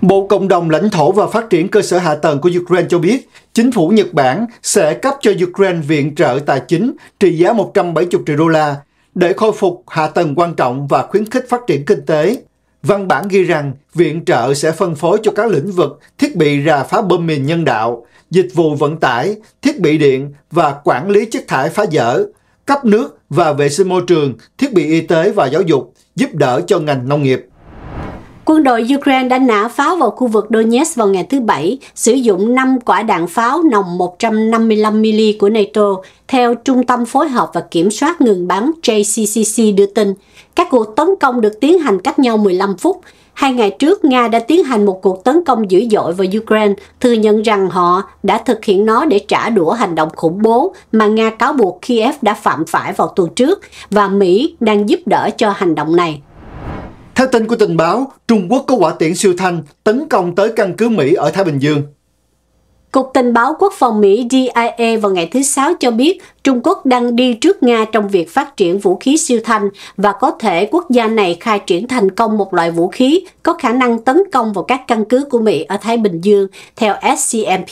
Bộ Cộng đồng Lãnh thổ và Phát triển Cơ sở Hạ tầng của Ukraine cho biết Chính phủ Nhật Bản sẽ cấp cho Ukraine viện trợ tài chính trị giá 170 triệu đô la để khôi phục hạ tầng quan trọng và khuyến khích phát triển kinh tế. Văn bản ghi rằng viện trợ sẽ phân phối cho các lĩnh vực thiết bị rà phá bom mìn nhân đạo, dịch vụ vận tải, thiết bị điện và quản lý chất thải phá dỡ, cấp nước và vệ sinh môi trường, thiết bị y tế và giáo dục, giúp đỡ cho ngành nông nghiệp. Quân đội Ukraine đã nã pháo vào khu vực Donetsk vào ngày thứ Bảy, sử dụng 5 quả đạn pháo nòng 155mm của NATO, theo Trung tâm Phối hợp và Kiểm soát Ngừng bắn JCCC đưa tin. Các cuộc tấn công được tiến hành cách nhau 15 phút. Hai ngày trước, Nga đã tiến hành một cuộc tấn công dữ dội vào Ukraine, thừa nhận rằng họ đã thực hiện nó để trả đũa hành động khủng bố mà Nga cáo buộc Kiev đã phạm phải vào tuần trước, và Mỹ đang giúp đỡ cho hành động này. Theo tin của tình báo, Trung Quốc có quả tiễn siêu thanh tấn công tới căn cứ Mỹ ở Thái Bình Dương. Cục Tình báo Quốc phòng Mỹ DIA vào ngày thứ Sáu cho biết Trung Quốc đang đi trước Nga trong việc phát triển vũ khí siêu thanh và có thể quốc gia này khai triển thành công một loại vũ khí có khả năng tấn công vào các căn cứ của Mỹ ở Thái Bình Dương, theo SCMP.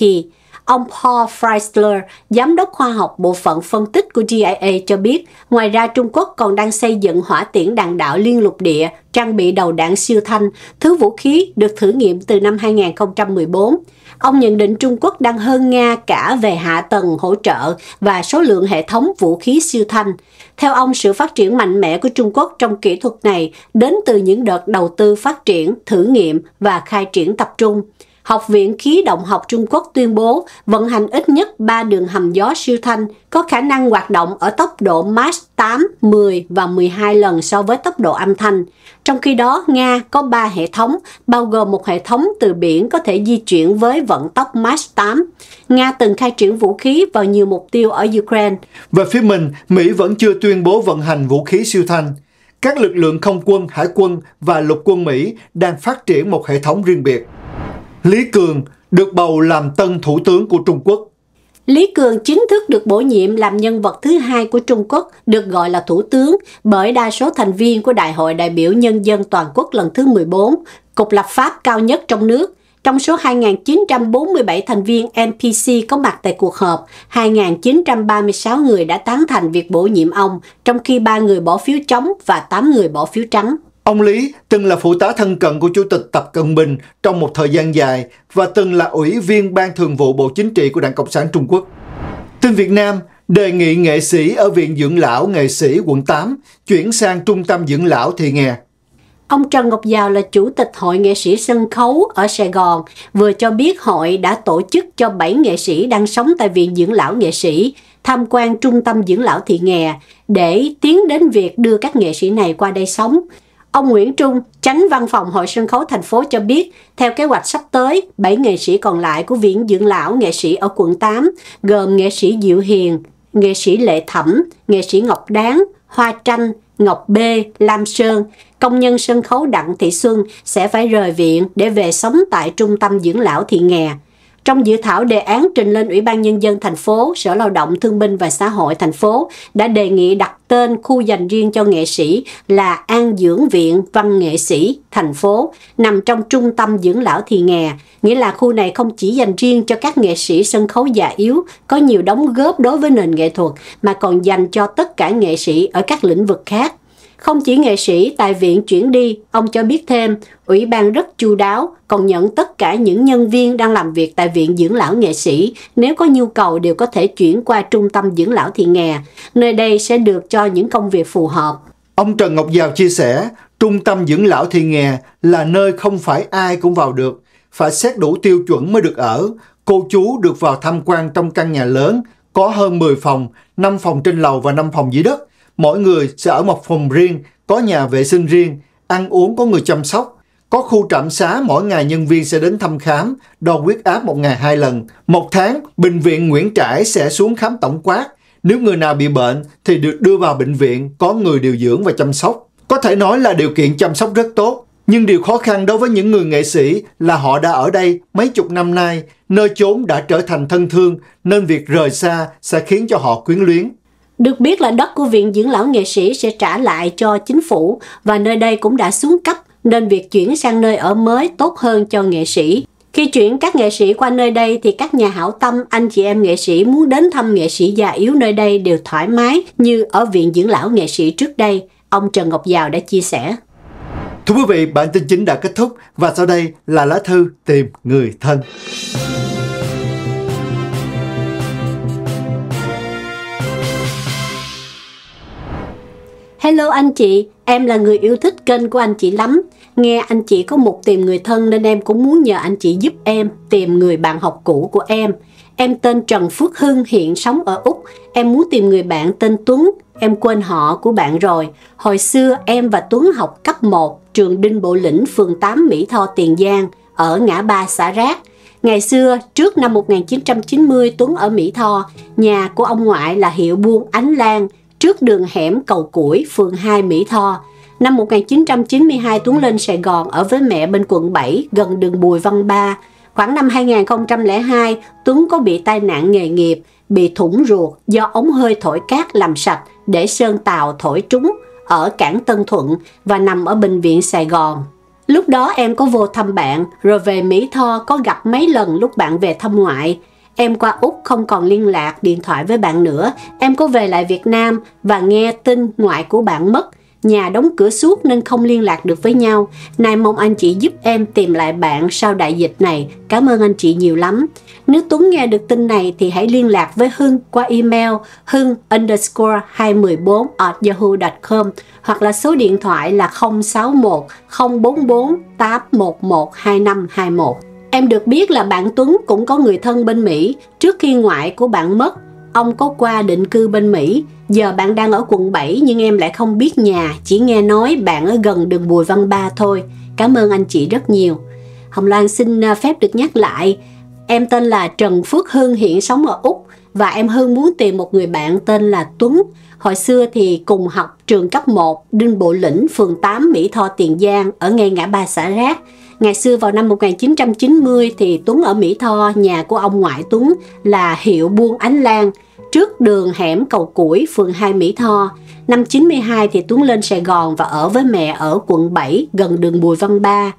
Ông Paul Freisler, giám đốc khoa học bộ phận phân tích của GIA cho biết, ngoài ra Trung Quốc còn đang xây dựng hỏa tiễn đạn đạo liên lục địa, trang bị đầu đạn siêu thanh, thứ vũ khí được thử nghiệm từ năm 2014. Ông nhận định Trung Quốc đang hơn Nga cả về hạ tầng hỗ trợ và số lượng hệ thống vũ khí siêu thanh. Theo ông, sự phát triển mạnh mẽ của Trung Quốc trong kỹ thuật này đến từ những đợt đầu tư phát triển, thử nghiệm và khai triển tập trung. Học viện Khí động học Trung Quốc tuyên bố vận hành ít nhất 3 đường hầm gió siêu thanh có khả năng hoạt động ở tốc độ Mach 8, 10 và 12 lần so với tốc độ âm thanh. Trong khi đó, Nga có 3 hệ thống, bao gồm một hệ thống từ biển có thể di chuyển với vận tốc Mach 8. Nga từng khai triển vũ khí vào nhiều mục tiêu ở Ukraine. Về phía mình, Mỹ vẫn chưa tuyên bố vận hành vũ khí siêu thanh. Các lực lượng không quân, hải quân và lục quân Mỹ đang phát triển một hệ thống riêng biệt. Lý Cường được bầu làm tân thủ tướng của Trung Quốc. Lý Cường chính thức được bổ nhiệm làm nhân vật thứ hai của Trung Quốc, được gọi là thủ tướng bởi đa số thành viên của Đại hội đại biểu nhân dân toàn quốc lần thứ 14, cục lập pháp cao nhất trong nước. Trong số 2.947 thành viên NPC có mặt tại cuộc họp, 2.936 người đã tán thành việc bổ nhiệm ông, trong khi 3 người bỏ phiếu chống và 8 người bỏ phiếu trắng. Ông Lý từng là phụ tá thân cận của Chủ tịch Tập Cận Bình trong một thời gian dài và từng là ủy viên Ban Thường vụ Bộ Chính trị của Đảng Cộng sản Trung Quốc. Tin Việt Nam đề nghị nghệ sĩ ở Viện Dưỡng Lão Nghệ sĩ quận 8 chuyển sang Trung tâm Dưỡng Lão Thị Nghè. Ông Trần Ngọc Giao là Chủ tịch Hội Nghệ sĩ Sân khấu ở Sài Gòn, vừa cho biết hội đã tổ chức cho 7 nghệ sĩ đang sống tại Viện Dưỡng Lão Nghệ sĩ tham quan Trung tâm Dưỡng Lão Thị Nghè để tiến đến việc đưa các nghệ sĩ này qua đây sống – Ông Nguyễn Trung, tránh văn phòng Hội sân khấu thành phố cho biết, theo kế hoạch sắp tới, 7 nghệ sĩ còn lại của Viện Dưỡng Lão Nghệ sĩ ở quận 8 gồm nghệ sĩ Diệu Hiền, nghệ sĩ Lệ Thẩm, nghệ sĩ Ngọc Đáng, Hoa Tranh, Ngọc B, Lam Sơn, công nhân sân khấu Đặng Thị Xuân sẽ phải rời viện để về sống tại trung tâm dưỡng lão Thị Nghè. Trong dự thảo đề án trình lên Ủy ban Nhân dân thành phố, Sở Lao động Thương binh và Xã hội thành phố đã đề nghị đặt tên khu dành riêng cho nghệ sĩ là An Dưỡng Viện Văn Nghệ Sĩ thành phố, nằm trong trung tâm dưỡng lão thì nghè. Nghĩa là khu này không chỉ dành riêng cho các nghệ sĩ sân khấu già yếu có nhiều đóng góp đối với nền nghệ thuật, mà còn dành cho tất cả nghệ sĩ ở các lĩnh vực khác không chỉ nghệ sĩ tại viện chuyển đi, ông cho biết thêm, ủy ban rất chu đáo, còn nhận tất cả những nhân viên đang làm việc tại viện dưỡng lão nghệ sĩ, nếu có nhu cầu đều có thể chuyển qua trung tâm dưỡng lão thị nghè, nơi đây sẽ được cho những công việc phù hợp. Ông Trần Ngọc Giao chia sẻ, trung tâm dưỡng lão thị nghè là nơi không phải ai cũng vào được, phải xét đủ tiêu chuẩn mới được ở. Cô chú được vào tham quan trong căn nhà lớn, có hơn 10 phòng, 5 phòng trên lầu và 5 phòng dưới đất. Mỗi người sẽ ở một phòng riêng, có nhà vệ sinh riêng, ăn uống có người chăm sóc. Có khu trạm xá mỗi ngày nhân viên sẽ đến thăm khám, đo huyết áp một ngày hai lần. Một tháng, bệnh viện Nguyễn Trãi sẽ xuống khám tổng quát. Nếu người nào bị bệnh thì được đưa vào bệnh viện có người điều dưỡng và chăm sóc. Có thể nói là điều kiện chăm sóc rất tốt. Nhưng điều khó khăn đối với những người nghệ sĩ là họ đã ở đây mấy chục năm nay, nơi chốn đã trở thành thân thương, nên việc rời xa sẽ khiến cho họ quyến luyến. Được biết là đất của Viện Dưỡng Lão Nghệ Sĩ sẽ trả lại cho chính phủ và nơi đây cũng đã xuống cấp nên việc chuyển sang nơi ở mới tốt hơn cho nghệ sĩ. Khi chuyển các nghệ sĩ qua nơi đây thì các nhà hảo tâm, anh chị em nghệ sĩ muốn đến thăm nghệ sĩ già yếu nơi đây đều thoải mái như ở Viện Dưỡng Lão Nghệ Sĩ trước đây, ông Trần Ngọc Giào đã chia sẻ. Thưa quý vị, bản tin chính đã kết thúc và sau đây là lá thư tìm người thân. Hello anh chị, em là người yêu thích kênh của anh chị lắm. Nghe anh chị có một tìm người thân nên em cũng muốn nhờ anh chị giúp em tìm người bạn học cũ của em. Em tên Trần Phước Hưng, hiện sống ở Úc. Em muốn tìm người bạn tên Tuấn, em quên họ của bạn rồi. Hồi xưa em và Tuấn học cấp 1, trường Đinh Bộ Lĩnh, phường 8 Mỹ Tho, Tiền Giang, ở ngã ba xã Rác. Ngày xưa, trước năm 1990, Tuấn ở Mỹ Tho, nhà của ông ngoại là hiệu buôn Ánh Lan – trước đường hẻm Cầu Củi, phường 2 Mỹ Tho. Năm 1992 Tuấn lên Sài Gòn ở với mẹ bên quận 7 gần đường Bùi Văn Ba. Khoảng năm 2002, Tuấn có bị tai nạn nghề nghiệp, bị thủng ruột do ống hơi thổi cát làm sạch để sơn tàu thổi trúng ở cảng Tân Thuận và nằm ở bệnh viện Sài Gòn. Lúc đó em có vô thăm bạn, rồi về Mỹ Tho có gặp mấy lần lúc bạn về thăm ngoại. Em qua Úc không còn liên lạc điện thoại với bạn nữa, em có về lại Việt Nam và nghe tin ngoại của bạn mất. Nhà đóng cửa suốt nên không liên lạc được với nhau. Nay mong anh chị giúp em tìm lại bạn sau đại dịch này. Cảm ơn anh chị nhiều lắm. Nếu Tuấn nghe được tin này thì hãy liên lạc với Hưng qua email hưng underscore 214 at yahoo.com hoặc là số điện thoại là 061 044 811 2521. Em được biết là bạn Tuấn cũng có người thân bên Mỹ. Trước khi ngoại của bạn mất, ông có qua định cư bên Mỹ. Giờ bạn đang ở quận 7 nhưng em lại không biết nhà, chỉ nghe nói bạn ở gần đường Bùi Văn Ba thôi. Cảm ơn anh chị rất nhiều. Hồng Loan xin à, phép được nhắc lại, em tên là Trần Phước Hương hiện sống ở Úc và em hơn muốn tìm một người bạn tên là Tuấn. Hồi xưa thì cùng học trường cấp 1, Đinh Bộ Lĩnh, phường 8, Mỹ Tho, Tiền Giang, ở ngay ngã ba xã Rác. Ngày xưa vào năm 1990 thì Tuấn ở Mỹ Tho, nhà của ông ngoại Tuấn là hiệu buôn Ánh Lan, trước đường hẻm Cầu Củi, phường 2 Mỹ Tho. Năm 92 thì Tuấn lên Sài Gòn và ở với mẹ ở quận 7 gần đường Bùi Văn Ba.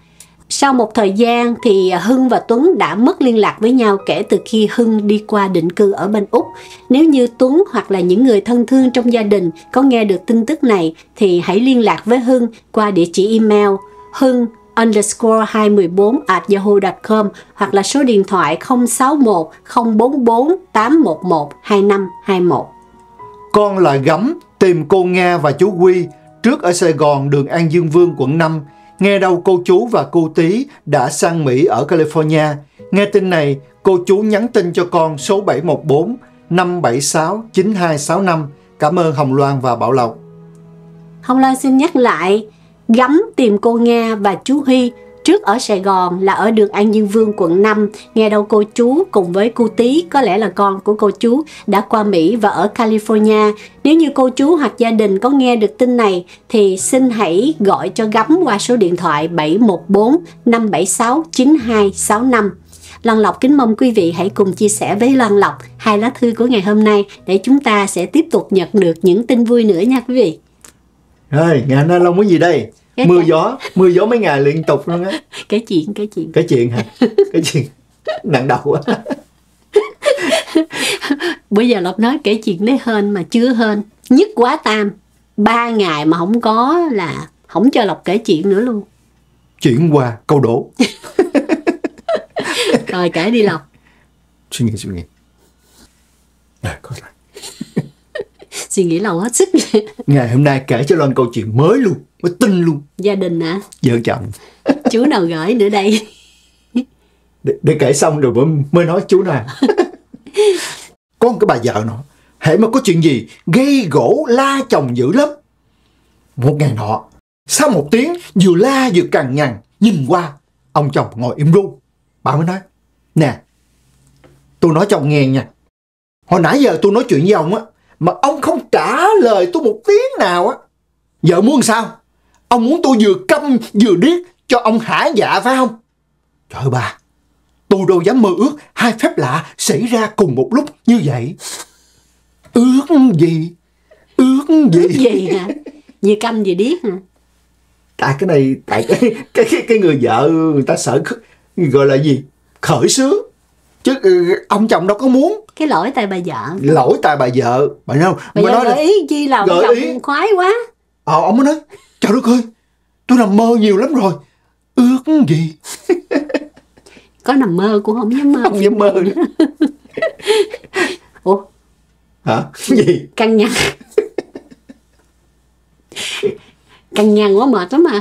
Sau một thời gian thì Hưng và Tuấn đã mất liên lạc với nhau kể từ khi Hưng đi qua định cư ở bên Úc. Nếu như Tuấn hoặc là những người thân thương trong gia đình có nghe được tin tức này thì hãy liên lạc với Hưng qua địa chỉ email hưng underscore 214 at yahoo.com hoặc là số điện thoại 061 044 811 2521. Con là Gấm tìm cô Nga và chú Quy trước ở Sài Gòn đường An Dương Vương quận 5 Nghe đâu cô chú và cô tí đã sang Mỹ ở California. Nghe tin này, cô chú nhắn tin cho con số 714 576 9265. Cảm ơn Hồng Loan và Bảo Lộc. Hồng Loan xin nhắc lại, gắm tìm cô Nga và chú Huy Trước ở Sài Gòn là ở đường An Dương Vương quận 5, nghe đâu cô chú cùng với cô Tí, có lẽ là con của cô chú, đã qua Mỹ và ở California. Nếu như cô chú hoặc gia đình có nghe được tin này thì xin hãy gọi cho gắm qua số điện thoại 714 576 9265. Loan Lộc kính mong quý vị hãy cùng chia sẻ với Lan Lộc hai lá thư của ngày hôm nay để chúng ta sẽ tiếp tục nhận được những tin vui nữa nha quý vị. Rồi, ngày hôm nay Long muốn gì đây? Dạ, mưa dạ. gió mưa gió mấy ngày liên tục luôn á cái chuyện cái chuyện cái chuyện hả cái chuyện nặng đầu quá bây giờ lộc nói kể chuyện đấy hơn mà chưa hơn nhất quá tam ba ngày mà không có là không cho lộc kể chuyện nữa luôn chuyển qua câu đố rồi kể đi lộc suy nghĩ suy nghĩ rồi có lại suy nghĩ lâu hết sức ngày hôm nay kể cho loan câu chuyện mới luôn mới tin luôn gia đình hả à? vợ chồng chú nào gửi nữa đây để, để kể xong rồi mới nói chú nào có một cái bà vợ nọ hễ mà có chuyện gì gây gỗ la chồng dữ lắm một ngày nọ sau một tiếng vừa la vừa cằn nhằn nhìn qua ông chồng ngồi im ru bà mới nói nè tôi nói cho ông nghe nha hồi nãy giờ tôi nói chuyện với ông á mà ông không trả lời tôi một tiếng nào á vợ muốn sao ông muốn tôi vừa câm vừa điếc cho ông hả dạ phải không trời bà tôi đâu dám mơ ước hai phép lạ xảy ra cùng một lúc như vậy ước gì ước gì ước gì hả vừa câm vừa điếc hả tại cái này tại cái cái cái, cái người vợ người ta sợ gọi là gì khởi sướng chứ ừ, ông chồng đâu có muốn cái lỗi tại bà vợ lỗi tại bà vợ bà nói bà, nói gợi ý chi là ông chồng ý. khoái quá ờ ông mới nói trời đất ơi tôi nằm mơ nhiều lắm rồi ước gì có nằm mơ cũng không dám mơ không dám mơ nữa. ủa hả gì căng nhăn căng nhăn quá mệt lắm mà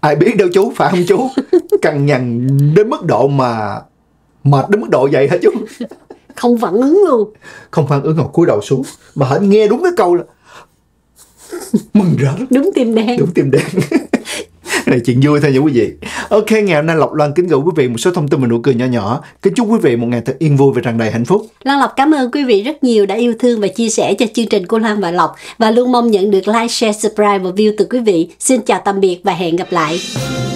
ai biết đâu chú phải không chú căng nhằn đến mức độ mà mệt đến mức độ vậy hả chú không phản ứng luôn không phản ứng còn cúi đầu xuống mà hãy nghe đúng cái câu là mừng rỡ đúng tim đen đúng tim đen này chuyện vui thôi nha quý vị ok ngày hôm nay lộc loan kính gửi quý vị một số thông tin và nụ cười nhỏ nhỏ kính chúc quý vị một ngày thật yên vui và tràn đầy hạnh phúc lan lộc cảm ơn quý vị rất nhiều đã yêu thương và chia sẻ cho chương trình của lan và lộc và luôn mong nhận được like share subscribe và view từ quý vị xin chào tạm biệt và hẹn gặp lại